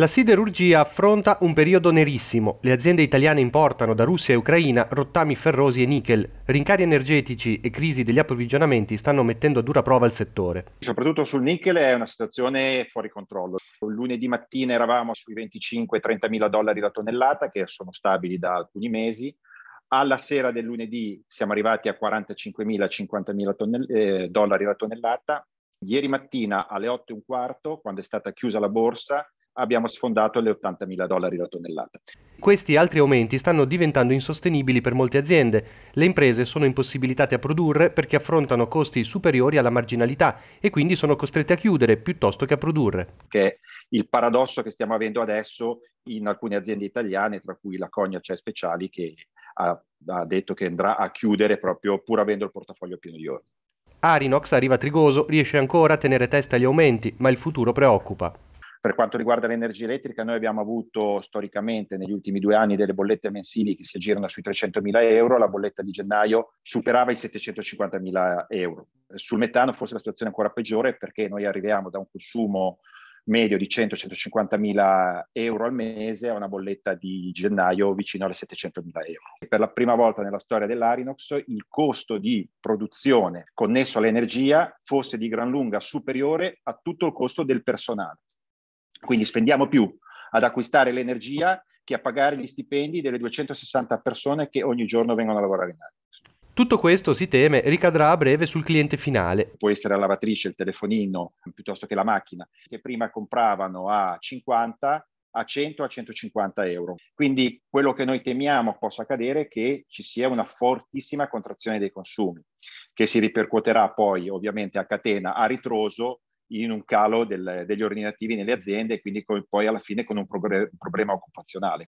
La siderurgia affronta un periodo nerissimo. Le aziende italiane importano da Russia e Ucraina rottami ferrosi e nickel. Rincari energetici e crisi degli approvvigionamenti stanno mettendo a dura prova il settore. Soprattutto sul nickel è una situazione fuori controllo. Lunedì mattina eravamo sui 25-30 mila dollari la tonnellata, che sono stabili da alcuni mesi. Alla sera del lunedì siamo arrivati a 45 mila, 50 mila eh, dollari la tonnellata. Ieri mattina alle 8 e un quarto, quando è stata chiusa la borsa, abbiamo sfondato le 80.000 dollari la tonnellata. Questi altri aumenti stanno diventando insostenibili per molte aziende. Le imprese sono impossibilitate a produrre perché affrontano costi superiori alla marginalità e quindi sono costrette a chiudere piuttosto che a produrre. Che il paradosso che stiamo avendo adesso in alcune aziende italiane, tra cui la Cogna C'è Speciali, che ha, ha detto che andrà a chiudere proprio pur avendo il portafoglio pieno di ordini. Arinox arriva a Trigoso, riesce ancora a tenere testa agli aumenti, ma il futuro preoccupa. Per quanto riguarda l'energia elettrica, noi abbiamo avuto storicamente negli ultimi due anni delle bollette mensili che si aggirano sui 300.000 euro, la bolletta di gennaio superava i 750.000 euro. Sul metano forse la situazione è ancora peggiore perché noi arriviamo da un consumo medio di 100 150000 euro al mese a una bolletta di gennaio vicino alle 700.000 mila euro. Per la prima volta nella storia dell'Arinox il costo di produzione connesso all'energia fosse di gran lunga superiore a tutto il costo del personale. Quindi spendiamo più ad acquistare l'energia che a pagare gli stipendi delle 260 persone che ogni giorno vengono a lavorare in Argos. Tutto questo, si teme, ricadrà a breve sul cliente finale. Può essere la lavatrice, il telefonino, piuttosto che la macchina, che prima compravano a 50, a 100, a 150 euro. Quindi quello che noi temiamo possa accadere è che ci sia una fortissima contrazione dei consumi, che si ripercuoterà poi ovviamente a catena, a ritroso, in un calo del, degli ordinativi nelle aziende e quindi poi alla fine con un, progre- un problema occupazionale.